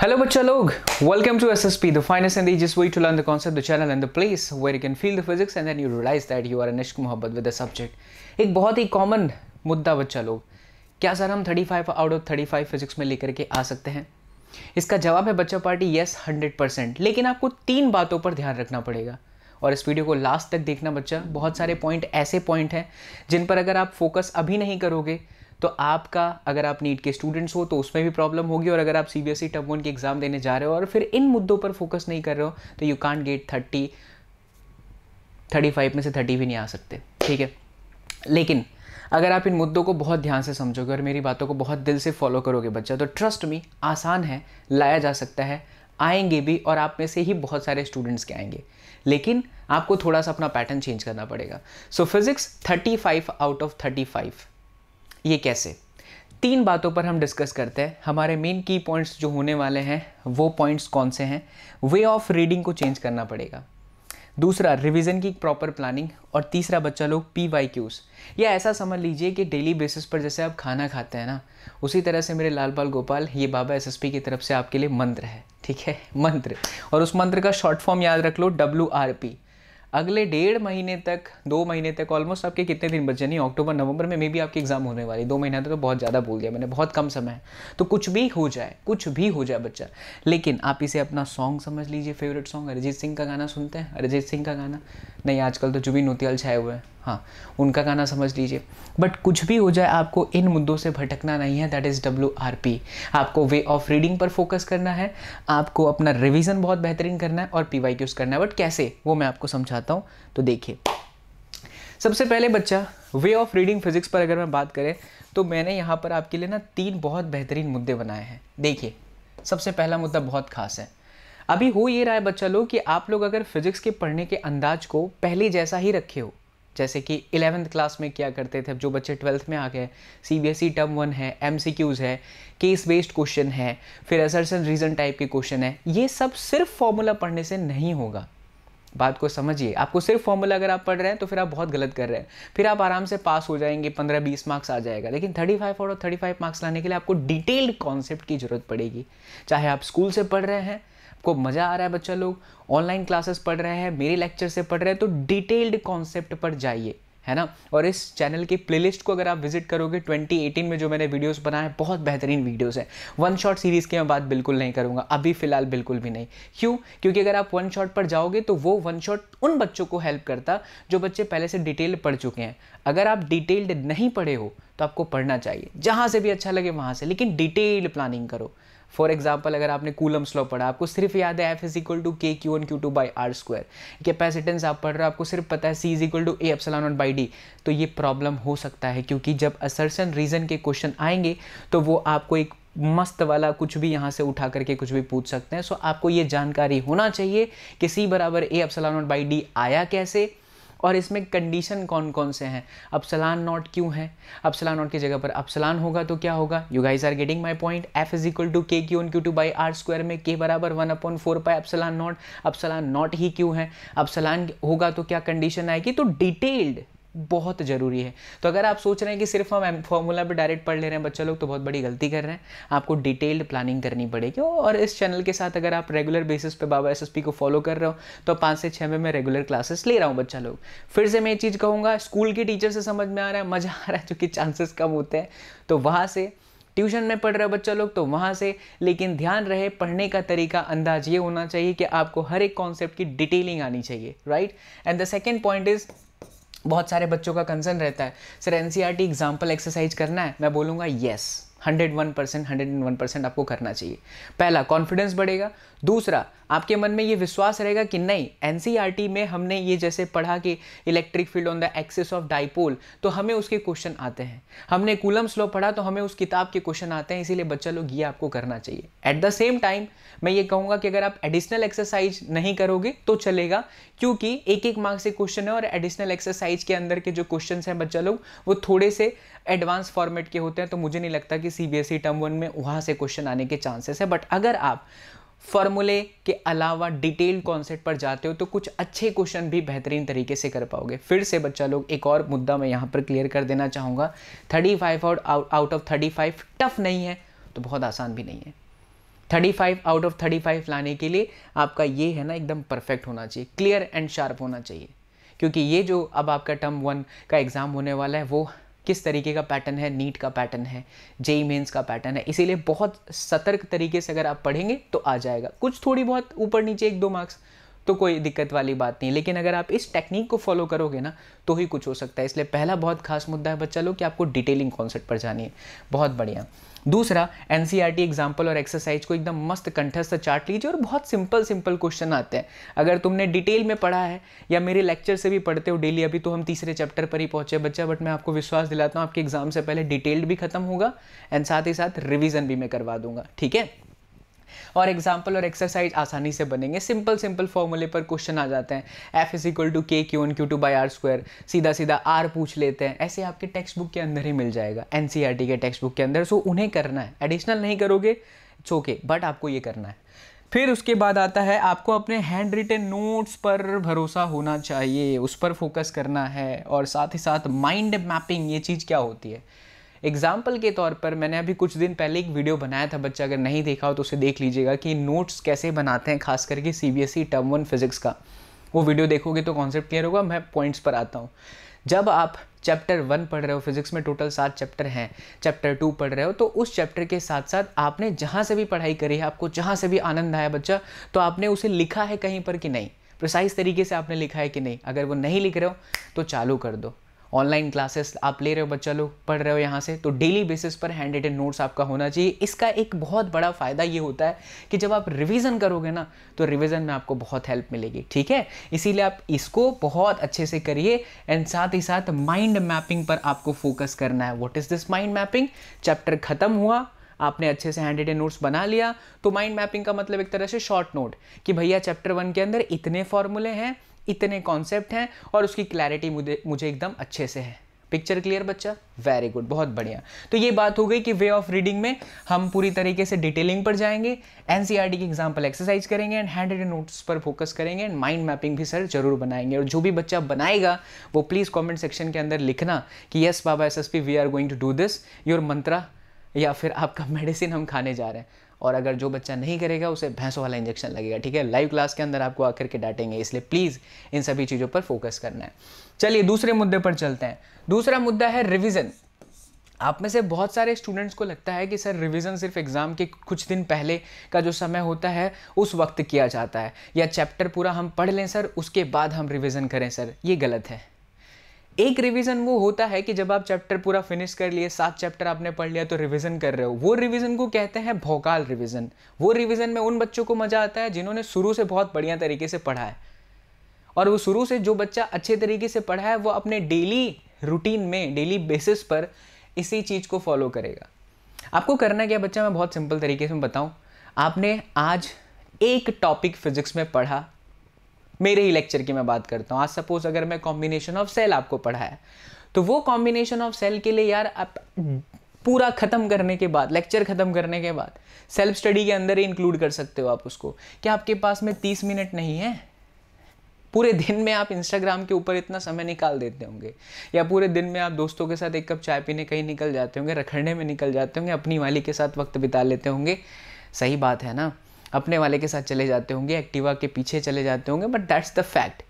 Hello bacha log, welcome to SSP, the finest and easiest way to learn the concept, the channel and the place where you can feel the physics and then you realize that you are an इश्क मोहब्बत with the subject एक बहुत ही common मुद्दा बच्चा लोग क्या sir हम 35 out of 35 physics में लेकर के आ सकते हैं इसका जवाब है बच्चा पार्टी येस 100 परसेंट लेकिन आपको तीन बातों पर ध्यान रखना पड़ेगा और इस वीडियो को लास्ट तक देखना बच्चा बहुत सारे पॉइंट ऐसे पॉइंट हैं जिन पर अगर आप फोकस अभी नहीं करोगे तो आपका अगर आप नीट के स्टूडेंट्स हो तो उसमें भी प्रॉब्लम होगी और अगर आप C B S E one के एग्ज़ाम देने जा रहे हो और फिर इन मुद्दों पर फोकस नहीं कर रहे हो तो you can't get thirty thirty five में से थर्टी भी नहीं आ सकते ठीक है लेकिन अगर आप इन मुद्दों को बहुत ध्यान से समझोगे और मेरी बातों को बहुत दिल से फॉलो करोगे बच्चा तो ट्रस्ट मी आसान है लाया जा सकता है आएंगे भी और आप में से ही बहुत सारे स्टूडेंट्स के आएंगे लेकिन आपको थोड़ा सा अपना पैटर्न चेंज करना पड़ेगा so physics five out of five ये कैसे तीन बातों पर हम डिस्कस करते हैं हमारे मेन की पॉइंट्स जो होने वाले हैं वो पॉइंट्स कौन से हैं वे ऑफ रीडिंग को चेंज करना पड़ेगा दूसरा रिवीजन की प्रॉपर प्लानिंग और तीसरा बच्चा लोग पी वाई क्यूज़ या ऐसा समझ लीजिए कि डेली बेसिस पर जैसे आप खाना खाते हैं ना उसी तरह से मेरे लाल बाल गोपाल ये बाबा पी की तरफ से आपके लिए मंत्र है ठीक है मंत्र और उस मंत्र का शॉर्ट फॉर्म याद रख लो डब्ल्यू आर पी अगले डेढ़ महीने तक दो महीने तक ऑलमोस्ट आपके कितने दिन बचे नहीं अक्टूबर नवंबर में मे भी आपकी एग्ज़ाम होने वाली दो महीने तक तो बहुत ज़्यादा बोल दिया मैंने बहुत कम समय है तो कुछ भी हो जाए कुछ भी हो जाए बच्चा लेकिन आप इसे अपना सॉन्ग समझ लीजिए फेवरेट सॉन्ग अरिजीत सिंह का गाना सुनते हैं अरिजीत सिंह का गाना नहीं आजकल तो जुबिन नोतियाल छाए हुए हैं हाँ उनका गाना समझ लीजिए बट कुछ भी हो जाए आपको इन मुद्दों से भटकना नहीं है that is W R P आपको वे ऑफ रीडिंग पर फोकस करना है आपको अपना रिविज़न बहुत बेहतरीन करना है और पी वाई क्यूज़ करना है बट कैसे वो मैं आपको समझाता हूँ तो देखिए सबसे पहले बच्चा वे ऑफ रीडिंग फिजिक्स पर अगर मैं बात करें तो मैंने यहाँ पर आपके लिए ना तीन बहुत बेहतरीन मुद्दे बनाए हैं देखिए सबसे पहला मुद्दा बहुत खास है अभी हो ये रहा है बच्चा लोग कि आप लोग अगर फिजिक्स के पढ़ने के अंदाज को पहले जैसा ही रखे हो जैसे कि इलेवेंथ क्लास में क्या करते थे अब जो बच्चे ट्वेल्थ में आ गए C B S E term one है एम सी क्यूज़ है केस बेस्ड क्वेश्चन है फिर एंड रीज़न टाइप के क्वेश्चन है ये सब सिर्फ फॉर्मूला पढ़ने से नहीं होगा बात को समझिए आपको सिर्फ फॉर्मूला अगर आप पढ़ रहे हैं तो फिर आप बहुत गलत कर रहे हैं फिर आप आराम से पास हो जाएंगे पंद्रह बीस मार्क्स आ जाएगा लेकिन थर्टी फाइव और थर्टी फाइव मार्क्स लाने के लिए आपको डिटेल्ड कॉन्सेप्ट की जरूरत पड़ेगी चाहे आप स्कूल से पढ़ रहे हैं को मज़ा आ रहा है बच्चा लोग ऑनलाइन क्लासेस पढ़ रहे हैं मेरे लेक्चर से पढ़ रहे हैं तो डिटेल्ड कॉन्सेप्ट पर जाइए है ना और इस चैनल की प्लेलिस्ट को अगर आप विजिट करोगे 2018 में जो मैंने वीडियोस बनाए हैं बहुत बेहतरीन वीडियोस हैं वन शॉट सीरीज़ की मैं बात बिल्कुल नहीं करूंगा अभी फ़िलहाल बिल्कुल भी नहीं क्यों क्योंकि अगर आप वन शॉट पर जाओगे तो वो वन शॉट उन बच्चों को हेल्प करता जो बच्चे पहले से डिटेल पढ़ चुके हैं अगर आप डिटेल्ड नहीं पढ़े हो तो आपको पढ़ना चाहिए जहाँ से भी अच्छा लगे वहां से लेकिन डिटेल्ड प्लानिंग करो फॉर एग्जाम्पल अगर आपने कूलम स्लो पढ़ा आपको सिर्फ याद है F is equal to K Q N Q two by R square capacitance आप पढ़ रहे हो आपको सिर्फ पता है C is equal to A F naught by D तो ये प्रॉब्लम हो सकता है क्योंकि जब असरसन रीजन के क्वेश्चन आएंगे तो वो आपको एक मस्त वाला कुछ भी यहाँ से उठा करके कुछ भी पूछ सकते हैं सो आपको ये जानकारी होना चाहिए कि सी बराबर A F naught by D आया कैसे और इसमें कंडीशन कौन कौन से हैं अपसलान नॉट क्यों है अपसलान नॉट की जगह पर अपसलान होगा तो क्या होगा you guys are getting my point F is equal to K Q N Q two by R square में के बराबर one upon four pi epsilon naught epsilon naught ही क्यों है अपसलान होगा तो क्या कंडीशन आएगी तो डिटेल्ड बहुत ज़रूरी है तो अगर आप सोच रहे हैं कि सिर्फ हम फॉर्मूला पे डायरेक्ट पढ़ ले रहे हैं बच्चा लोग तो बहुत बड़ी गलती कर रहे हैं आपको डिटेल्ड प्लानिंग करनी पड़ेगी और इस चैनल के साथ अगर आप रेगुलर बेसिस पे बाबा एसएसपी को फॉलो कर रहे हो तो पाँच से छः में मैं रेगुलर क्लासेस ले रहा हूँ बच्चा लोग फिर से मैं ये चीज़ कहूँगा स्कूल के टीचर से समझ में आ रहा है मज़ा आ रहा है चूंकि चांसेस कम होते हैं तो वहाँ से ट्यूशन में पढ़ रहे बच्चा लोग तो वहाँ से लेकिन ध्यान रहे पढ़ने का तरीका अंदाज ये होना चाहिए कि आपको हर एक कॉन्सेप्ट की डिटेलिंग आनी चाहिए right and the second point is बहुत सारे बच्चों का कंसर्न रहता है sir N C example exercise करना है मैं बोलूँगा yes hundred one percent hundred and one percent आपको करना चाहिए पहला कॉन्फिडेंस बढ़ेगा दूसरा आपके मन में ये विश्वास रहेगा कि नहीं एनसीईआरटी e में हमने ये जैसे पढ़ा कि electric field on the axis of dipole तो हमें उसके क्वेश्चन आते हैं हमने कूलम स्लो पढ़ा तो हमें उस किताब के क्वेश्चन आते हैं इसीलिए बच्चा लोग ये आपको करना चाहिए एट द सेम टाइम मैं ये कहूँगा कि अगर आप एडिशनल एक्सरसाइज नहीं करोगे तो चलेगा क्योंकि एक एक मार्क्स से क्वेश्चन है और एडिशनल एक्सरसाइज के अंदर के जो क्वेश्चन हैं बच्चा लोग वो थोड़े से एडवांस फॉर्मेट के होते हैं तो मुझे नहीं लगता कि कि सीबीएसई टर्म वन में वहाँ से क्वेश्चन आने के चांसेस है बट अगर आप फॉर्मूले के अलावा डिटेल कॉन्सेप्ट पर जाते हो तो कुछ अच्छे क्वेश्चन भी बेहतरीन तरीके से कर पाओगे फिर से बच्चा लोग एक और मुद्दा मैं यहाँ पर क्लियर कर देना चाहूँगा thirty five out out of thirty five tough नहीं है तो बहुत आसान भी नहीं है thirty five out of thirty five लाने के लिए आपका ये है ना एकदम परफेक्ट होना चाहिए क्लियर एंड शार्प होना चाहिए क्योंकि ये जो अब आपका टर्म वन का एग्ज़ाम होने वाला है वो किस तरीके का पैटर्न है नीट का पैटर्न है जेई मेन्स का पैटर्न है इसीलिए बहुत सतर्क तरीके से अगर आप पढ़ेंगे तो आ जाएगा कुछ थोड़ी बहुत ऊपर नीचे एक दो मार्क्स तो कोई दिक्कत वाली बात नहीं लेकिन अगर आप इस टेक्निक को फॉलो करोगे ना तो ही कुछ हो सकता है इसलिए पहला बहुत खास मुद्दा है बच्चा लोग कि आपको डिटेलिंग कॉन्सेप्ट पर जानी है बहुत बढ़िया दूसरा एन एग्जाम्पल e और एक्सरसाइज को एकदम मस्त कंठस्थ चार्ट लीजिए और बहुत सिंपल सिंपल क्वेश्चन आते हैं अगर तुमने डिटेल में पढ़ा है या मेरे लेक्चर से भी पढ़ते हो डेली अभी तो हम तीसरे चैप्टर पर ही पहुंचे बच्चा बट मैं आपको विश्वास दिलाता हूँ आपके एग्जाम से पहले डिटेल्ड भी खत्म होगा एंड साथ ही साथ रिविजन भी मैं करवा दूंगा ठीक है और एग्जाम्पल और एक्सरसाइज आसानी से बनेंगे सिंपल सिंपल फॉर्मूले पर क्वेश्चन आ जाते हैं F is equal to K Q N Q two by R square सीधा सीधा आर पूछ लेते हैं ऐसे आपके टेक्स्ट बुक के अंदर ही मिल जाएगा N C R T textbook बुक के अंदर सो उन्हें करना है एडिशनल नहीं करोगे इट्स ओके बट आपको ये करना है फिर उसके बाद आता है आपको अपने हैंड रिटन नोट्स पर भरोसा होना चाहिए उस पर फोकस करना है और साथ ही साथ माइंड मैपिंग ये चीज़ क्या होती है एग्जाम्पल के तौर पर मैंने अभी कुछ दिन पहले एक वीडियो बनाया था बच्चा अगर नहीं देखा हो तो उसे देख लीजिएगा कि नोट्स कैसे बनाते हैं खास करके C B S E term one physics का वो वीडियो देखोगे तो कॉन्सेप्ट क्लियर होगा मैं पॉइंट्स पर आता हूँ जब आप चैप्टर वन पढ़ रहे हो फिजिक्स में टोटल सात चैप्टर हैं चैप्टर टू पढ़ रहे हो तो उस चैप्टर के साथ साथ आपने जहाँ से भी पढ़ाई करी है आपको जहाँ से भी आनंद आया बच्चा तो आपने उसे लिखा है कहीं पर कि नहीं प्रिसाइज तरीके से आपने लिखा है कि नहीं अगर वो नहीं लिख रहे हो तो चालू कर दो ऑनलाइन क्लासेस आप ले रहे हो बच्चा लोग पढ़ रहे हो यहाँ से तो डेली बेसिस पर हैंड रिटेन नोट्स आपका होना चाहिए इसका एक बहुत बड़ा फ़ायदा ये होता है कि जब आप रिविज़न करोगे ना तो रिविज़न में आपको बहुत हेल्प मिलेगी ठीक है इसीलिए आप इसको बहुत अच्छे से करिए एंड साथ ही साथ माइंड मैपिंग पर आपको फोकस करना है what is this mind mapping chapter ख़त्म हुआ आपने अच्छे से हैंड रिटेन नोट्स बना लिया तो माइंड मैपिंग का मतलब एक तरह से शॉर्ट नोट कि भैया चैप्टर वन के अंदर इतने फॉर्मूले हैं इतने कॉन्सेप्ट हैं और उसकी क्लैरिटी मुझे मुझे एकदम अच्छे से है पिक्चर क्लियर बच्चा वेरी गुड बहुत बढ़िया तो ये बात हो गई कि वे ऑफ रीडिंग में हम पूरी तरीके से डिटेलिंग पर जाएंगे एनसीईआरटी e की एग्जाम्पल एक्सरसाइज करेंगे एंड हैंड रिटन नोट्स पर फोकस करेंगे एंड माइंड मैपिंग भी सर जरूर बनाएंगे और जो भी बच्चा बनाएगा वो प्लीज़ कॉमेंट सेक्शन के अंदर लिखना कि यस बाबा S S P we are going to do this your mantra या फिर आपका मेडिसिन हम खाने जा रहे हैं और अगर जो बच्चा नहीं करेगा उसे भैंसों वाला इंजेक्शन लगेगा ठीक है लाइव क्लास के अंदर आपको आकर के डांटेंगे इसलिए प्लीज़ इन सभी चीज़ों पर फोकस करना है चलिए दूसरे मुद्दे पर चलते हैं दूसरा मुद्दा है रिविज़न आप में से बहुत सारे स्टूडेंट्स को लगता है कि सर रिवीजन सिर्फ एग्ज़ाम के कुछ दिन पहले का जो समय होता है उस वक्त किया जाता है या चैप्टर पूरा हम पढ़ लें सर उसके बाद हम रिवीजन करें सर ये गलत है एक रिवीजन वो होता है कि जब आप चैप्टर पूरा फिनिश कर लिए सात चैप्टर आपने पढ़ लिया तो रिवीजन कर रहे हो वो रिवीजन को कहते हैं भोकाल रिवीजन वो रिवीजन में उन बच्चों को मजा आता है जिन्होंने शुरू से बहुत बढ़िया तरीके से पढ़ा है और वो शुरू से जो बच्चा अच्छे तरीके से पढ़ा है वो अपने डेली रूटीन में डेली बेसिस पर इसी चीज़ को फॉलो करेगा आपको करना क्या बच्चा मैं बहुत सिंपल तरीके से बताऊं आपने आज एक टॉपिक फिजिक्स में पढ़ा मेरे ही लेक्चर की मैं बात करता हूँ आज सपोज अगर मैं कॉम्बिनेशन ऑफ सेल आपको पढ़ाया तो वो कॉम्बिनेशन ऑफ सेल के लिए यार आप पूरा ख़त्म करने के बाद लेक्चर ख़त्म करने के बाद सेल्फ स्टडी के अंदर ही इंक्लूड कर सकते हो आप उसको क्या आपके पास में तीस मिनट नहीं है पूरे दिन में आप इंस्टाग्राम के ऊपर इतना समय निकाल देते होंगे या पूरे दिन में आप दोस्तों के साथ एक कप चाय पीने कहीं निकल जाते होंगे रखड़ने में निकल जाते होंगे अपनी वाली के साथ वक्त बिता लेते होंगे सही बात है ना अपने वाले के साथ चले जाते होंगे एक्टिवा के पीछे चले जाते होंगे बट दैट्स द फैक्ट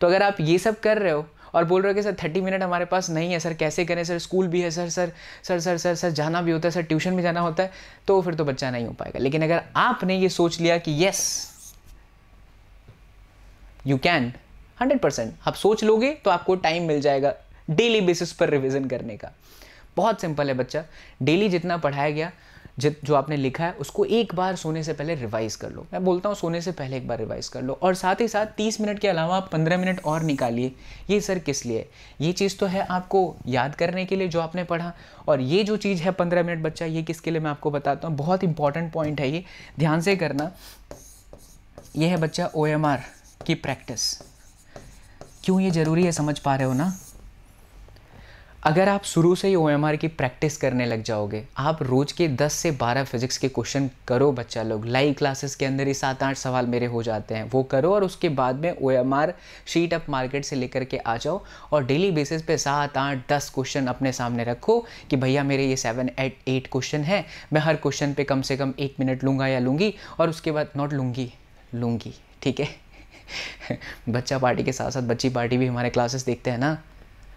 तो अगर आप ये सब कर रहे हो और बोल रहे हो कि सर थर्टी मिनट हमारे पास नहीं है सर कैसे करें सर स्कूल भी है sir sir sir sir sir sir जाना भी होता है सर ट्यूशन भी जाना होता है तो फिर तो बच्चा नहीं हो पाएगा लेकिन अगर आपने ये सोच लिया कि yes you can hundred percent आप सोच लोगे तो आपको टाइम मिल जाएगा डेली बेसिस पर रिविज़न करने का बहुत सिंपल है बच्चा डेली जितना पढ़ाया गया जित जो आपने लिखा है उसको एक बार सोने से पहले रिवाइज़ कर लो मैं बोलता हूँ सोने से पहले एक बार रिवाइज़ कर लो और साथ ही साथ तीस मिनट के अलावा आप पंद्रह मिनट और निकालिए ये सर किस लिए ये चीज़ तो है आपको याद करने के लिए जो आपने पढ़ा और ये जो चीज़ है पंद्रह मिनट बच्चा ये किसके लिए मैं आपको बताता हूँ बहुत इंपॉर्टेंट पॉइंट है ये ध्यान से करना ये है बच्चा ओ की प्रैक्टिस क्यों ये ज़रूरी है समझ पा रहे हो ना अगर आप शुरू से ही ओ की प्रैक्टिस करने लग जाओगे आप रोज़ के 10 से 12 फिजिक्स के क्वेश्चन करो बच्चा लोग लाइव क्लासेस के अंदर ही सात आठ सवाल मेरे हो जाते हैं वो करो और उसके बाद में ओ शीट अप मार्केट से लेकर के आ जाओ और डेली बेसिस पे सात आठ दस क्वेश्चन अपने सामने रखो कि भैया मेरे ये सेवन एट एट क्वेश्चन हैं मैं हर क्वेश्चन पर कम से कम एक मिनट लूँगा या लूँगी और उसके बाद नॉट लूँगी लूँगी ठीक है बच्चा पार्टी के साथ साथ बच्ची पार्टी भी हमारे क्लासेस देखते हैं ना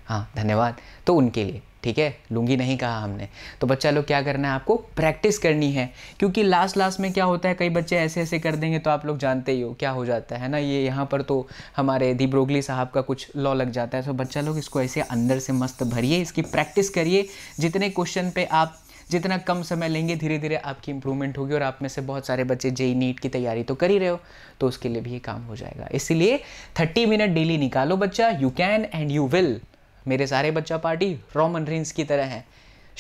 हाँ धन्यवाद तो उनके लिए ठीक है लूँगी नहीं कहा हमने तो बच्चा लोग क्या करना है आपको प्रैक्टिस करनी है क्योंकि लास्ट लास्ट में क्या होता है कई बच्चे ऐसे ऐसे कर देंगे तो आप लोग जानते ही हो क्या हो जाता है ना ये यहाँ पर तो हमारे दी ब्रोगली साहब का कुछ लॉ लग जाता है तो बच्चा लोग इसको ऐसे अंदर से मस्त भरिए इसकी प्रैक्टिस करिए जितने क्वेश्चन पे आप जितना कम समय लेंगे धीरे धीरे आपकी इंप्रूवमेंट होगी और आप में से बहुत सारे बच्चे जेई नीट e e की तैयारी तो कर ही रहे हो तो उसके लिए भी ये काम हो जाएगा इसीलिए थर्टी मिनट डेली निकालो बच्चा you can and you will मेरे सारे बच्चा पार्टी रोमन रिंस की तरह हैं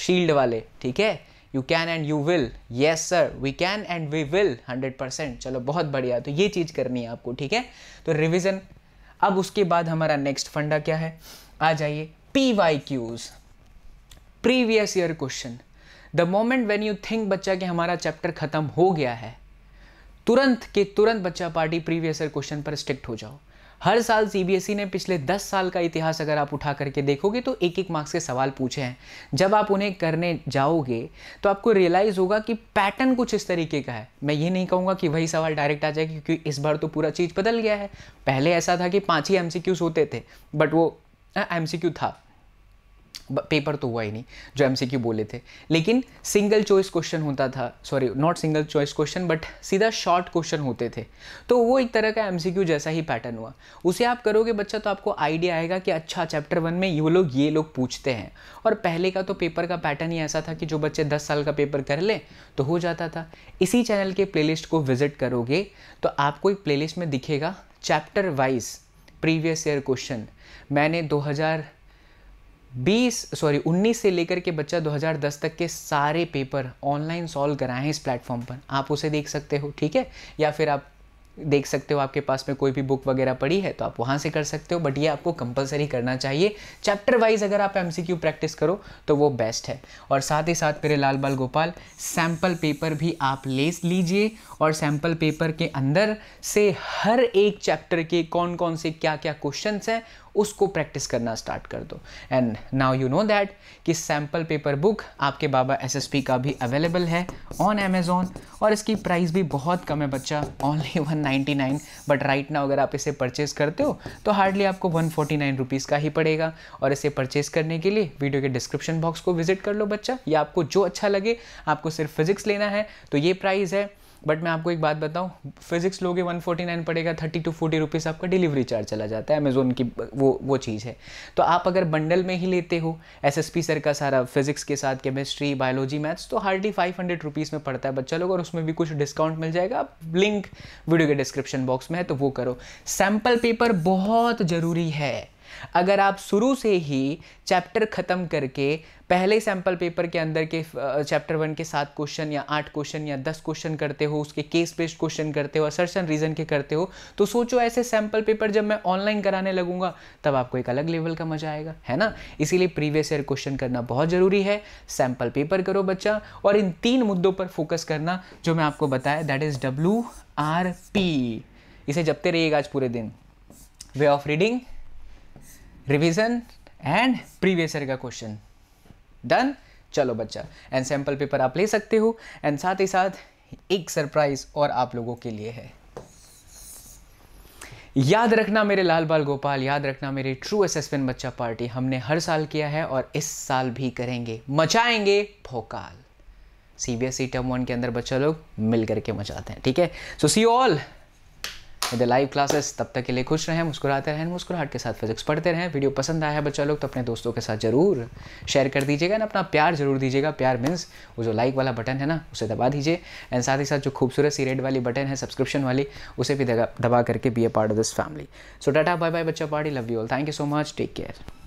शील्ड वाले ठीक है you can and you will yes sir we can and we will hundred percent चलो बहुत बढ़िया तो ये चीज़ करनी है आपको ठीक है तो रिविज़न अब उसके बाद हमारा नेक्स्ट फंडा क्या है आ जाइए P Y Qs previous year question the moment when you think बच्चा कि हमारा चैप्टर खत्म हो गया है तुरंत के तुरंत बच्चा पार्टी प्रीवियस ईयर क्वेश्चन पर स्ट्रिक्ट हो जाओ हर साल सीबीएसई e ने पिछले 10 साल का इतिहास अगर आप उठा करके देखोगे तो एक एक मार्क्स के सवाल पूछे हैं जब आप उन्हें करने जाओगे तो आपको रियलाइज़ होगा कि पैटर्न कुछ इस तरीके का है मैं ये नहीं कहूँगा कि वही सवाल डायरेक्ट आ जाए क्योंकि इस बार तो पूरा चीज़ बदल गया है पहले ऐसा था कि पाँच ही एम होते थे बट वो एम हाँ, था पेपर तो हुआ ही नहीं जो क्यू बोले थे लेकिन सिंगल चॉइस क्वेश्चन होता था sorry not single choice question but सीधा शॉर्ट क्वेश्चन होते थे तो वो एक तरह का क्यू जैसा ही पैटर्न हुआ उसे आप करोगे बच्चा तो आपको आइडिया आएगा कि अच्छा चैप्टर वन में ये लोग ये लोग पूछते हैं और पहले का तो पेपर का पैटर्न ही ऐसा था कि जो बच्चे दस साल का पेपर कर लें तो हो जाता था इसी चैनल के लिस्ट को विजिट करोगे तो आपको एक लिस्ट में दिखेगा chapter wise previous year question मैंने 2000 बीस सॉरी उन्नीस से लेकर के बच्चा 2010 तक के सारे पेपर ऑनलाइन सॉल्व कराए हैं इस प्लेटफॉर्म पर आप उसे देख सकते हो ठीक है या फिर आप देख सकते हो आपके पास में कोई भी बुक वगैरह पड़ी है तो आप वहाँ से कर सकते हो बट ये आपको कंपलसरी करना चाहिए चैप्टर वाइज अगर आप एमसीक्यू प्रैक्टिस करो तो वो बेस्ट है और साथ ही साथ मेरे लाल बाल गोपाल सैम्पल पेपर भी आप ले लीजिए और सैम्पल पेपर के अंदर से हर एक चैप्टर के कौन कौन से क्या क्या क्वेश्चन हैं उसको प्रैक्टिस करना स्टार्ट कर दो and now you know that कि सैम्पल पेपर बुक आपके बाबा एसएसपी का भी अवेलेबल है ऑन अमेज़ोन और इसकी प्राइस भी बहुत कम है बच्चा only one ninety nine but right now अगर आप इसे परचेज़ करते हो तो हार्डली आपको वन फोर्टी नाइन रुपीज़ का ही पड़ेगा और इसे परचेज़ करने के लिए वीडियो के डिस्क्रिप्शन बॉक्स को विजिट कर लो बच्चा या आपको जो अच्छा लगे आपको सिर्फ फिजिक्स लेना है तो ये प्राइस है बट मैं आपको एक बात बताऊँ फिजिक्स लोगे 149 पड़ेगा 30 टू 40 रुपीज़ आपका डिलीवरी चार्ज चला जाता है अमेज़ोन की वो वो चीज़ है तो आप अगर बंडल में ही लेते हो एसएसपी सर का सारा फिजिक्स के साथ केमिस्ट्री बायोलॉजी मैथ्स तो हार्डली फाइव हंड्रेड रुपीज़ में पड़ता है बच्चा लोग और उसमें भी कुछ डिस्काउंट मिल जाएगा आप लिंक वीडियो के डिस्क्रिप्शन बॉक्स में है तो वो करो सैम्पल पेपर बहुत ज़रूरी है अगर आप शुरू से ही चैप्टर ख़त्म करके पहले सैम्पल पेपर के अंदर के चैप्टर वन के सात क्वेश्चन या आठ क्वेश्चन या दस क्वेश्चन करते हो उसके केस बेस्ड क्वेश्चन करते हो असर्शन रीजन के करते हो तो सोचो ऐसे सैम्पल पेपर जब मैं ऑनलाइन कराने लगूंगा तब आपको एक अलग लेवल का मजा आएगा है ना इसीलिए प्रीवियस ईयर क्वेश्चन करना बहुत ज़रूरी है सैम्पल पेपर करो बच्चा और इन तीन मुद्दों पर फोकस करना जो मैं आपको बताया that is W R P इसे जपते रहिएगा आज पूरे दिन way of reading revision and previous year का क्वेश्चन डन चलो बच्चा एंड सैम्पल पेपर आप ले सकते हो एंड साथ ही साथ एक सरप्राइज और आप लोगों के लिए है याद रखना मेरे लाल बाल गोपाल याद रखना मेरे ट्रू असेसमेंट बच्चा पार्टी हमने हर साल किया है और इस साल भी करेंगे मचाएंगे भोकाल सीबीएसई टर्म वन के अंदर बच्चा लोग मिल करके मचाते हैं ठीक है so see all with live classes तब तक के लिए खुश रहें मुस्कुराते रहें मुस्कुराहट के साथ फिजिक्स पढ़ते रहें वीडियो पसंद आया है बच्चा लोग तो अपने दोस्तों के साथ जरूर शेयर कर दीजिएगा ना अपना प्यार जरूर दीजिएगा प्यार मीन्स वो जो लाइक वाला बटन है ना उसे दबा दीजिए एंड साथ ही साथ जो खूबसूरत सी रेड वाली बटन है सब्सक्रिप्शन वाली उसे भी दबा करके be a part of this family so डाटा बाय बाय बच्चा party love you all thank you so much take care